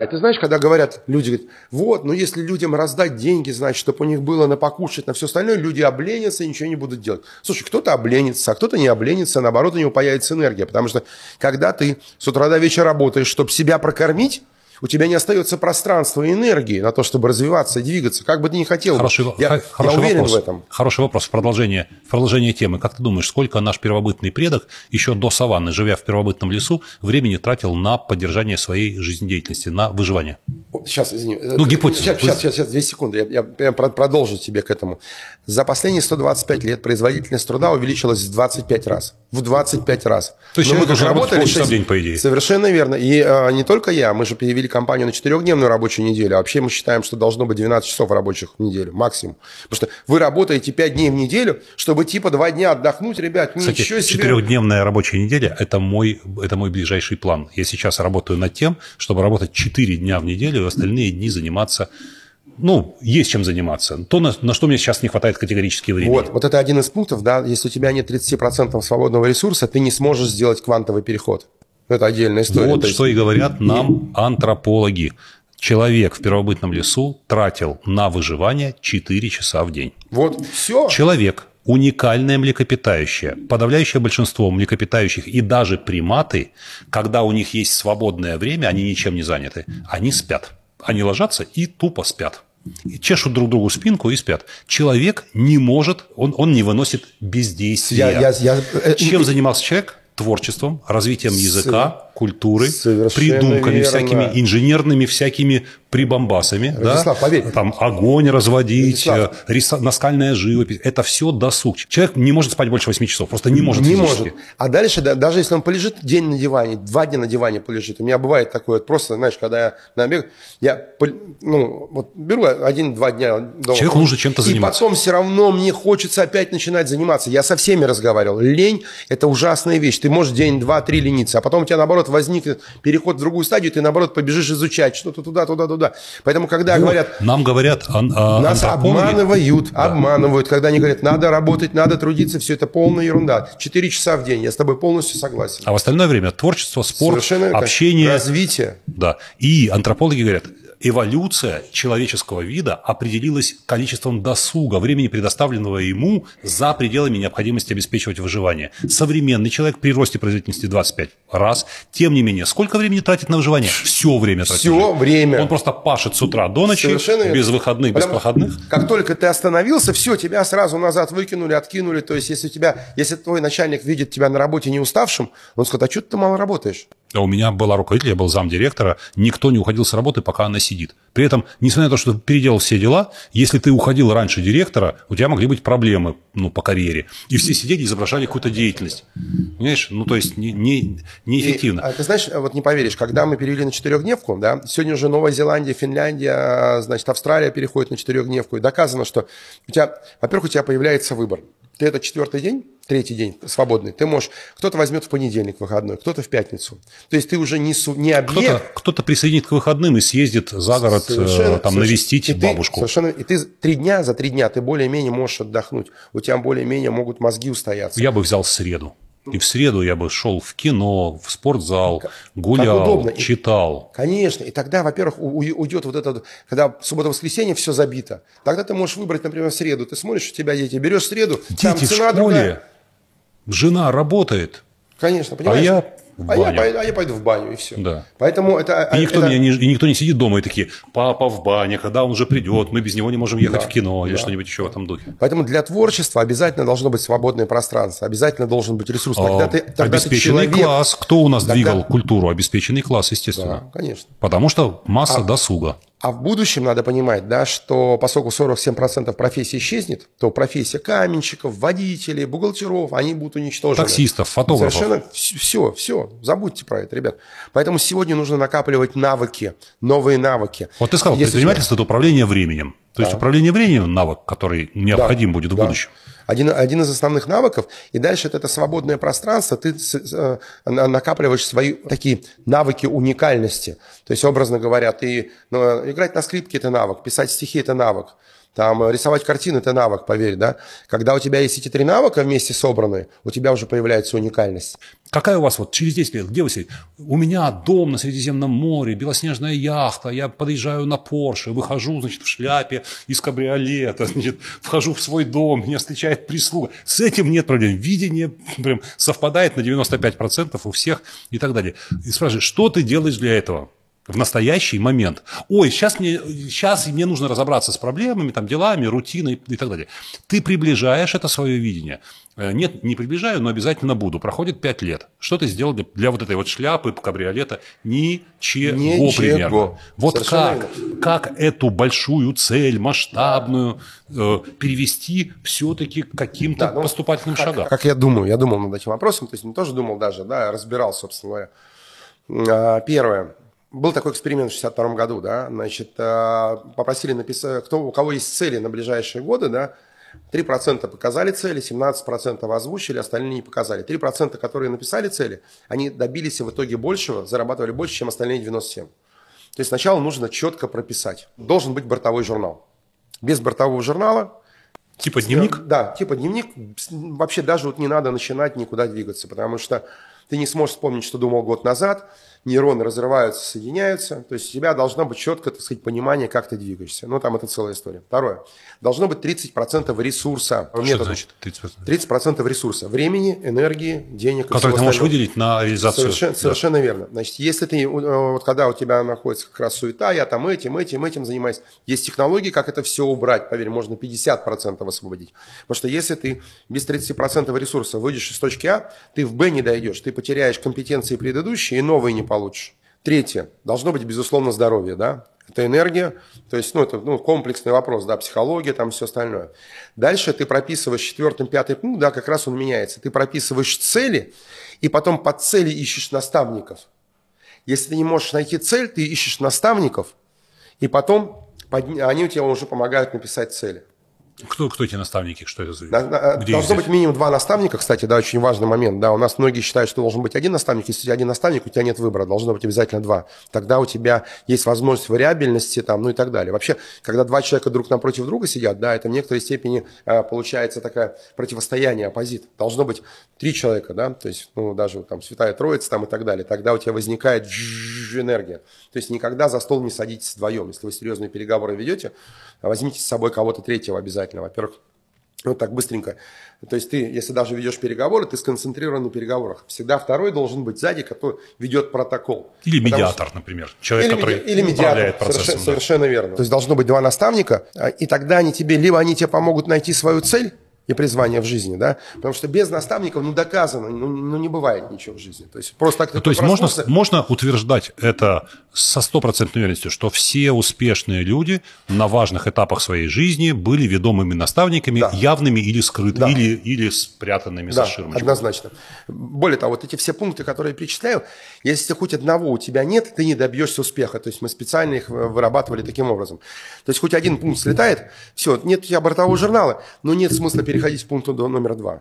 Это а знаешь, когда говорят, люди говорят, вот, ну если людям раздать деньги, значит, чтобы у них было на покушать, на все остальное, люди обленятся и ничего не будут делать. Слушай, кто-то обленится, а кто-то не обленится, а наоборот, у него появится энергия. Потому что когда ты с утра до вечера работаешь, чтобы себя прокормить, у тебя не остается пространства и энергии на то, чтобы развиваться и двигаться, как бы ты ни хотел. Хороший, я, хороший я уверен вопрос. в этом. Хороший вопрос в продолжение, в продолжение темы. Как ты думаешь, сколько наш первобытный предок еще до саванны, живя в первобытном лесу, времени тратил на поддержание своей жизнедеятельности, на выживание? Сейчас, извини. Ну, э, гипотеза. Сейчас, сейчас, сейчас, сейчас 2 секунды. Я, я, продолжу тебе к этому. За последние 125 лет производительность труда увеличилась в 25 раз. В 25 раз. То есть мы уже работали полчаса 6... в день, по идее. Совершенно верно. И а, не только я. Мы же перевели компанию на 4-дневную рабочую неделю. А вообще мы считаем, что должно быть 12 часов рабочих в неделю максимум. Потому что вы работаете 5 дней в неделю, чтобы типа 2 дня отдохнуть, ребят. Кстати, ничего себе. Четырехдневная рабочая неделя – это мой, это мой ближайший план. Я сейчас работаю над тем, чтобы работать 4 дня в неделю в остальные дни заниматься ну, есть чем заниматься. То, на, на что мне сейчас не хватает категорически времени. Вот, вот это один из пунктов, да, если у тебя нет 30% свободного ресурса, ты не сможешь сделать квантовый переход. Это отдельная история. Вот есть... что и говорят нам антропологи. Человек в первобытном лесу тратил на выживание 4 часа в день. Вот, все. Человек уникальное млекопитающее. Подавляющее большинство млекопитающих и даже приматы, когда у них есть свободное время, они ничем не заняты, они спят. Они ложатся и тупо спят. И чешут друг другу спинку и спят. Человек не может, он, он не выносит бездействия. Я, я, я... Э, Чем э, занимался человек? Творчеством, развитием языка, культуры, Совершенно придумками верно. всякими, инженерными всякими прибамбасами. Вячеслав, да? поверь. Там огонь разводить, рис э, риса, наскальная живопись. Это все досуг. Человек не может спать больше 8 часов, просто не может Не физически. может. А дальше, да, даже если он полежит день на диване, два дня на диване полежит. У меня бывает такое, просто, знаешь, когда я на обед, я ну, вот беру один-два дня дома. Человеку нужно чем-то заниматься. И потом все равно мне хочется опять начинать заниматься. Я со всеми разговаривал. Лень – это ужасная вещь. Ты можешь день, два, три лениться, а потом у тебя, наоборот, наоборот, возникнет переход в другую стадию, ты, наоборот, побежишь изучать что-то туда, туда, туда. Поэтому, когда ну, говорят... Нам говорят... Ан- а, нас обманывают, да. обманывают, когда они говорят, надо работать, надо трудиться, все это полная ерунда. Четыре часа в день, я с тобой полностью согласен. А в остальное время творчество, спорт, Совершенно общение... Развитие. Да. И антропологи говорят, эволюция человеческого вида определилась количеством досуга, времени, предоставленного ему за пределами необходимости обеспечивать выживание. Современный человек при росте производительности 25 раз, тем не менее, сколько времени тратит на выживание? Все время тратит. Все время. Он просто пашет с утра до ночи, Совершенно без выходных, без походных. Как только ты остановился, все, тебя сразу назад выкинули, откинули. То есть, если тебя, если твой начальник видит тебя на работе не уставшим, он скажет, а что ты мало работаешь? А у меня была руководитель, я был замдиректора, никто не уходил с работы, пока она сидит. При этом, несмотря на то, что ты переделал все дела, если ты уходил раньше директора, у тебя могли быть проблемы ну, по карьере. И все сидели, изображали какую-то деятельность. Понимаешь? Ну, то есть, не, не, неэффективно. И, а ты знаешь, вот не поверишь, когда мы перевели на четырехдневку, да, сегодня уже Новая Зеландия, Финляндия, а, значит, Австралия переходит на четырехдневку, и доказано, что у тебя, во-первых, у тебя появляется выбор. Ты это четвертый день, третий день свободный, ты можешь... Кто-то возьмет в понедельник выходной, кто-то в пятницу. То есть ты уже не, су, не объект... Кто-то, кто-то присоединит к выходным и съездит за город э, совершенно, там, навестить и бабушку. Ты, совершенно. И ты три дня, за три дня ты более-менее можешь отдохнуть. У тебя более-менее могут мозги устояться. Я бы взял среду. И в среду я бы шел в кино, в спортзал, гулял, читал. И, конечно. И тогда, во-первых, уйдет вот это, когда суббота-воскресенье все забито. Тогда ты можешь выбрать, например, среду. Ты смотришь, у тебя дети, берешь среду, дети там цена в школе, другая. жена работает. Конечно, понимаешь? А я в баню. А я, пойду, а я пойду в баню, и все. Да. Поэтому это... А, и никто, это... Не, и никто не сидит дома и такие, папа в бане, когда он уже придет, мы без него не можем ехать да. в кино или да. что-нибудь еще в этом духе. Поэтому для творчества обязательно должно быть свободное пространство, обязательно должен быть ресурс. А, тогда а, ты, тогда обеспеченный ты человек... класс. Кто у нас тогда... двигал культуру? Обеспеченный класс, естественно. Да, конечно. Потому что масса а... досуга. А в будущем надо понимать, да, что поскольку 47% профессий исчезнет, то профессия каменщиков, водителей, бухгалтеров, они будут уничтожены. Таксистов, фотографов. Совершенно все, все. Забудьте про это, ребят. Поэтому сегодня нужно накапливать навыки, новые навыки. Вот ты сказал, Если предпринимательство – это управление временем. То да. есть управление временем – навык, который необходим да. будет в да. будущем один, один из основных навыков. И дальше это, это свободное пространство, ты э, накапливаешь свои такие навыки уникальности. То есть, образно говоря, ты ну, играть на скрипке – это навык, писать стихи – это навык. Там э, рисовать картины – это навык, поверь, да. Когда у тебя есть эти три навыка вместе собраны, у тебя уже появляется уникальность. Какая у вас вот через 10 лет, где вы сидите? У меня дом на Средиземном море, белоснежная яхта, я подъезжаю на Порше, выхожу, значит, в шляпе из кабриолета, значит, вхожу в свой дом, меня встречает прислуга. С этим нет проблем. Видение прям совпадает на 95% у всех и так далее. И спрашиваю, что ты делаешь для этого? в настоящий момент. Ой, сейчас мне, сейчас мне нужно разобраться с проблемами, там, делами, рутиной и так далее. Ты приближаешь это свое видение. Э, нет, не приближаю, но обязательно буду. Проходит 5 лет. Что ты сделал для, для вот этой вот шляпы, кабриолета? Ничего, Ничего. примерно. Вот как, как эту большую цель, масштабную, э, перевести все-таки к каким-то да, ну, поступательным как, шагам? Как я думаю, я думал над этим вопросом, то есть не ну, тоже думал даже, да, разбирал, собственно говоря. А, первое был такой эксперимент в 62 году, да, значит, э, попросили написать, кто, у кого есть цели на ближайшие годы, да, 3% показали цели, 17% озвучили, остальные не показали. 3%, которые написали цели, они добились в итоге большего, зарабатывали больше, чем остальные 97. То есть сначала нужно четко прописать. Должен быть бортовой журнал. Без бортового журнала... Типа дневник? Да, типа дневник. Вообще даже вот не надо начинать никуда двигаться, потому что ты не сможешь вспомнить, что думал год назад, нейроны разрываются, соединяются. То есть у тебя должно быть четко, так сказать, понимание, как ты двигаешься. Ну, там это целая история. Второе. Должно быть 30% ресурса. Что значит 30%? 30% ресурса. Времени, энергии, денег. Которые ты можешь выделить на реализацию. Совершенно, да. совершенно верно. Значит, если ты, э, вот когда у тебя находится как раз суета, я там этим, этим, этим занимаюсь. Есть технологии, как это все убрать. Поверь, можно 50% освободить. Потому что если ты без 30% ресурса выйдешь из точки А, ты в Б не дойдешь. Ты потеряешь компетенции предыдущие и новые не получишь получишь. Третье. Должно быть, безусловно, здоровье, да? Это энергия, то есть, ну, это ну, комплексный вопрос, да, психология, там все остальное. Дальше ты прописываешь четвертый, пятый пункт, ну да, как раз он меняется. Ты прописываешь цели, и потом под цели ищешь наставников. Если ты не можешь найти цель, ты ищешь наставников, и потом под... они у тебя уже помогают написать цели. Кто, кто эти наставники? Что это за... Да, э, Где должно быть минимум два наставника, кстати, да, очень важный момент. Да, у нас многие считают, что должен быть один наставник. Если один наставник, у тебя нет выбора, должно быть обязательно два. Тогда у тебя есть возможность вариабельности там, ну и так далее. Вообще, когда два человека друг напротив друга сидят, да, это в некоторой степени э, получается такое противостояние, оппозит. Должно быть три человека, да, то есть, ну, даже там Святая Троица там и так далее. Тогда у тебя возникает энергия. То есть никогда за стол не садитесь вдвоем. Если вы серьезные переговоры ведете, возьмите с собой кого-то третьего обязательно обязательно. Во-первых, вот так быстренько. То есть ты, если даже ведешь переговоры, ты сконцентрирован на переговорах. Всегда второй должен быть сзади, который ведет протокол. Или медиатор, что... например. Человек, или, который или медиатор, процессом. Совершенно, да. совершенно верно. То есть должно быть два наставника, а, и тогда они тебе, либо они тебе помогут найти свою цель, и призвание в жизни, да? Потому что без наставников, ну, доказано, ну, ну не бывает ничего в жизни. То есть просто так... Ну, то есть можно, можно утверждать это со стопроцентной уверенностью, что все успешные люди на важных этапах своей жизни были ведомыми наставниками, да. явными или скрытыми, да. или, или спрятанными да, за ширмочку. однозначно. Более того, вот эти все пункты, которые я перечисляю, если хоть одного у тебя нет, ты не добьешься успеха. То есть мы специально их вырабатывали таким образом. То есть хоть один пункт слетает, все, нет у тебя бортового журнала, но нет смысла переходить в пункт номер два.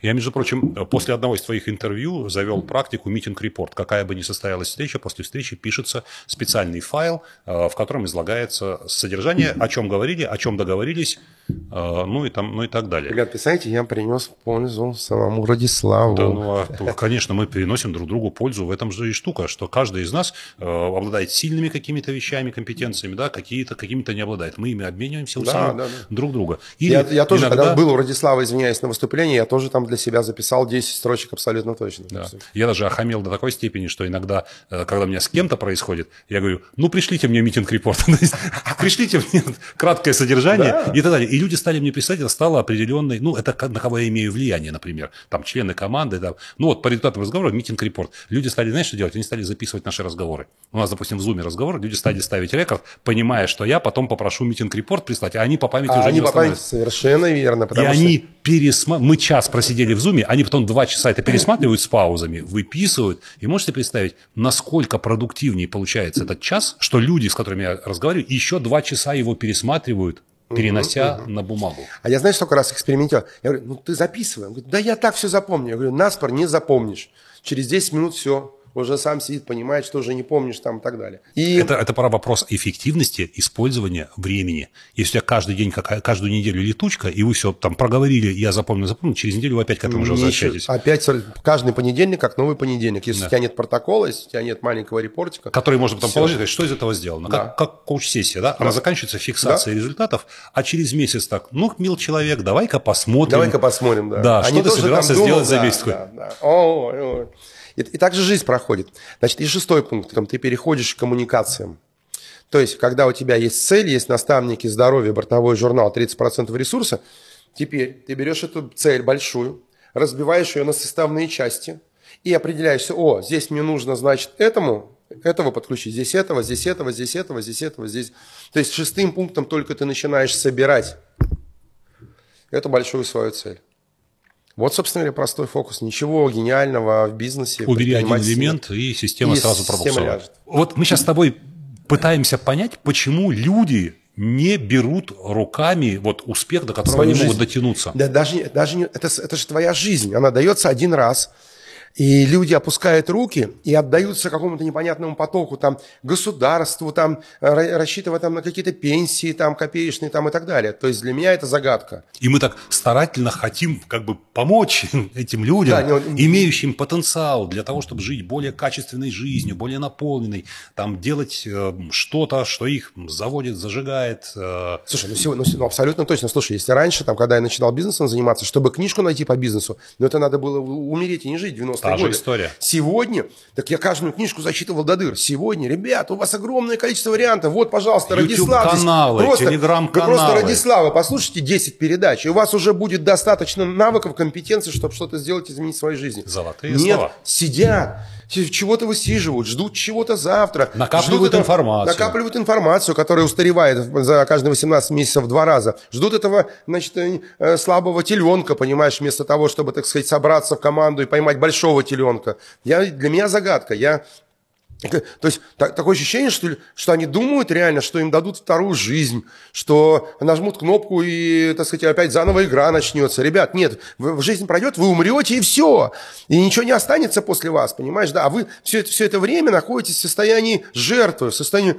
Я, между прочим, э, после одного из твоих интервью завел практику митинг-репорт. Какая бы ни состоялась встреча, после встречи пишется специальный файл, э, в котором излагается содержание, о чем говорили, о чем договорились, э, ну и, там, ну и так далее. Ребят, писайте, я принес пользу самому Радиславу. Да, ну, а конечно, мы переносим друг другу пользу. В этом же и штука, что каждый из нас обладает сильными какими-то вещами, компетенциями, да, какие-то, какими-то не обладает. Мы ими обмениваемся да, да, да. друг друга. Или я, я тоже, иногда... когда был у Радислава, извиняюсь, на выступлении, я тоже там там для себя записал 10 строчек абсолютно точно. Да. Я даже охамел до такой степени, что иногда, э, когда у меня с кем-то происходит, я говорю, ну, пришлите мне митинг-репорт, пришлите мне краткое содержание и так далее. И люди стали мне писать, это стало определенной, ну, это на кого я имею влияние, например, там, члены команды, ну, вот по результатам разговора митинг-репорт. Люди стали, знаешь, что делать? Они стали записывать наши разговоры. У нас, допустим, в Zoom разговор, люди стали ставить рекорд, понимая, что я потом попрошу митинг-репорт прислать, а они по памяти а уже они не по памяти совершенно верно. Потому и что... они пересма... мы час просидели в зуме, они потом два часа это пересматривают с паузами, выписывают. И можете представить, насколько продуктивнее получается этот час, что люди, с которыми я разговариваю, еще два часа его пересматривают, перенося угу, угу. на бумагу. А я, знаешь, сколько раз экспериментировал? Я говорю, ну ты записывай. Он говорит, да я так все запомню. Я говорю, наспор не запомнишь. Через 10 минут все уже сам сидит, понимает, что уже не помнишь там и так далее. И... Это, это пора вопрос эффективности использования времени. Если у тебя каждый день, каждую неделю летучка, и вы все там проговорили, я запомню, запомню, через неделю вы опять к этому уже возвращаетесь. Опять каждый понедельник, как новый понедельник. Если да. у тебя нет протокола, если у тебя нет маленького репортика. Который можно потом все. положить, то есть, что из этого сделано. Да. Как, как коуч-сессия, да? да? Она заканчивается фиксацией да. результатов, а через месяц так, ну, мил человек, давай-ка посмотрим. Давай-ка посмотрим, да. Да, Они что ты собирался сделать да, за месяц? Да, да. О, о, о. И, и так же жизнь проходит. Значит, и шестой пункт, там, ты переходишь к коммуникациям. То есть, когда у тебя есть цель, есть наставники здоровье, бортовой журнал, 30% ресурса, теперь ты берешь эту цель большую, разбиваешь ее на составные части и определяешься, о, здесь мне нужно, значит, этому, этого подключить, здесь этого, здесь этого, здесь этого, здесь этого, здесь. То есть шестым пунктом только ты начинаешь собирать эту большую свою цель. Вот, собственно говоря, простой фокус. Ничего гениального в бизнесе. Убери один элемент, и система и сразу пропускала. Вот мы сейчас с тобой пытаемся понять, почему люди не берут руками вот успех, до которого Свою они жизнь. могут дотянуться. Да, даже, даже не, это, это же твоя жизнь. Она дается один раз. И люди опускают руки и отдаются какому-то непонятному потоку, там, государству, там, рассчитывая там, на какие-то пенсии там, копеечные там, и так далее. То есть для меня это загадка. И мы так старательно хотим как бы помочь этим людям, да, но... имеющим потенциал для того, чтобы жить более качественной жизнью, более наполненной, там, делать э, что-то, что их заводит, зажигает. Э... Слушай, ну, сегодня, ну, ну, абсолютно точно. Слушай, если раньше, там, когда я начинал бизнесом заниматься, чтобы книжку найти по бизнесу, но ну, это надо было умереть и не жить 90 90-е годы. история. Сегодня, так я каждую книжку зачитывал до дыр. Сегодня, ребят, у вас огромное количество вариантов. Вот, пожалуйста, Радислав. каналы просто, телеграм-каналы. Просто Радислава, послушайте 10 передач, и у вас уже будет достаточно навыков, компетенций, чтобы что-то сделать, изменить в своей жизни. Золотые Нет, слова. сидят чего-то высиживают, ждут чего-то завтра. Накапливают этого, информацию. Накапливают информацию, которая устаревает за каждые 18 месяцев два раза. Ждут этого, значит, э, слабого теленка, понимаешь, вместо того, чтобы, так сказать, собраться в команду и поймать большого второго теленка. Я, для меня загадка. Я то есть так, такое ощущение, что, что они думают реально, что им дадут вторую жизнь, что нажмут кнопку и, так сказать, опять заново игра начнется. Ребят, нет, жизнь пройдет, вы умрете и все. И ничего не останется после вас, понимаешь, да? А вы все, это все это время находитесь в состоянии жертвы, в состоянии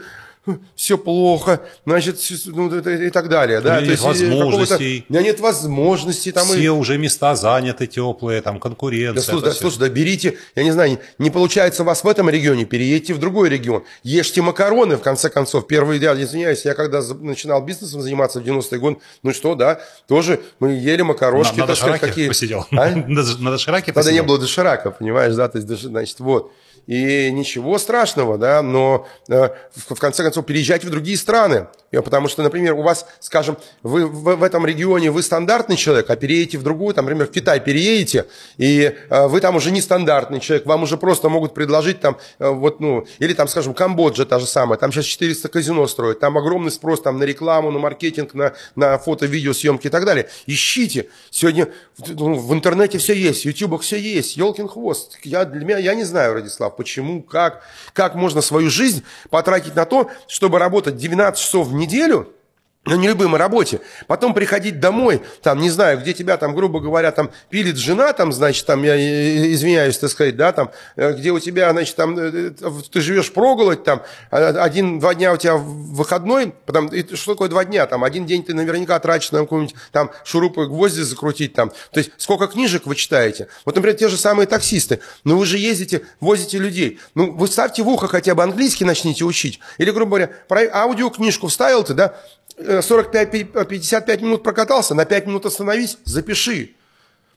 все плохо, значит, ну, и так далее. Да? Нет ну, возможностей. нет возможностей. Там, все и... уже места заняты теплые, там конкуренция. Да, слушай, да, слушай, да берите, я не знаю, не получается у вас в этом регионе, переедьте в другой регион. Ешьте макароны, в конце концов. Первый, я извиняюсь, я когда начинал бизнесом заниматься в 90-й год, ну что, да, тоже мы ели макарошки. На, на дошираке какие... посидел. А? На, на дошираке Тогда посидел. не было доширака, понимаешь, да, то есть, значит, вот и ничего страшного, да, но э, в конце концов переезжайте в другие страны, потому что, например, у вас, скажем, вы в этом регионе вы стандартный человек, а переедете в другую, там, например, в Китай переедете, и э, вы там уже не стандартный человек, вам уже просто могут предложить там, э, вот, ну, или там, скажем, Камбоджа та же самая, там сейчас 400 казино строят, там огромный спрос там на рекламу, на маркетинг, на, на фото-видеосъемки и так далее. Ищите. Сегодня в, ну, в интернете все есть, в ютубах все есть, елкин хвост. Я, для меня, я не знаю, Радислав, почему, как, как можно свою жизнь потратить на то, чтобы работать 12 часов в неделю – но на нелюбимой работе, потом приходить домой, там, не знаю, где тебя там, грубо говоря, там, пилит жена, там, значит, там, я э, извиняюсь, так сказать, да, там, э, где у тебя, значит, там, э, ты живешь проголодь, там, а, один-два дня у тебя выходной, потом, и что такое два дня, там, один день ты наверняка тратишь на какую-нибудь, там, шурупы, гвозди закрутить, там, то есть, сколько книжек вы читаете, вот, например, те же самые таксисты, ну, вы же ездите, возите людей, ну, вы ставьте в ухо хотя бы английский начните учить, или, грубо говоря, аудиокнижку вставил ты, да, 45-55 э, э, минут прокатался, на 5 минут остановись, запиши.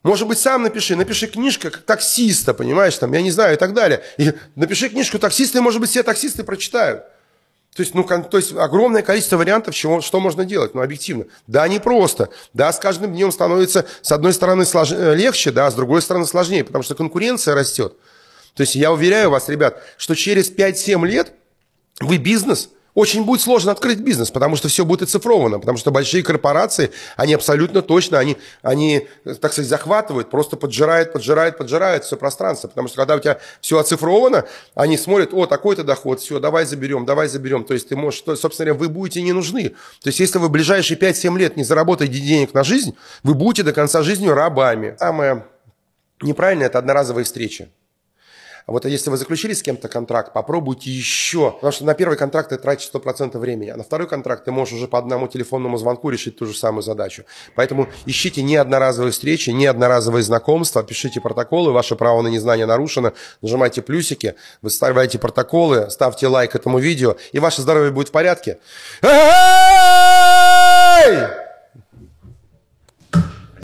Может быть, сам напиши, напиши книжка как таксиста, понимаешь, там, я не знаю, и так далее. И напиши книжку таксиста, и, может быть, все таксисты прочитают. То есть, ну, то есть огромное количество вариантов, чего, что можно делать, ну, объективно. Да, не просто. Да, с каждым днем становится, с одной стороны, слож... Э, легче, да, с другой стороны, сложнее, потому что конкуренция растет. То есть я уверяю вас, ребят, что через 5-7 лет вы бизнес – очень будет сложно открыть бизнес, потому что все будет оцифровано, потому что большие корпорации, они абсолютно точно, они, они э, так сказать, захватывают, просто поджирают, поджирают, поджирают все пространство, потому что когда у тебя все оцифровано, они смотрят, о, такой-то доход, все, давай заберем, давай заберем, то есть ты можешь, то, собственно говоря, вы будете не нужны, то есть если вы в ближайшие 5-7 лет не заработаете денег на жизнь, вы будете до конца жизни рабами. Самое неправильное это одноразовые встречи вот если вы заключили с кем-то контракт, попробуйте еще. Потому что на первый контракт ты тратишь 100% времени, а на второй контракт ты можешь уже по одному телефонному звонку решить ту же самую задачу. Поэтому ищите не одноразовые встречи, не одноразовые знакомства, пишите протоколы, ваше право на незнание нарушено, нажимайте плюсики, выставляйте протоколы, ставьте лайк этому видео, и ваше здоровье будет в порядке. Эй!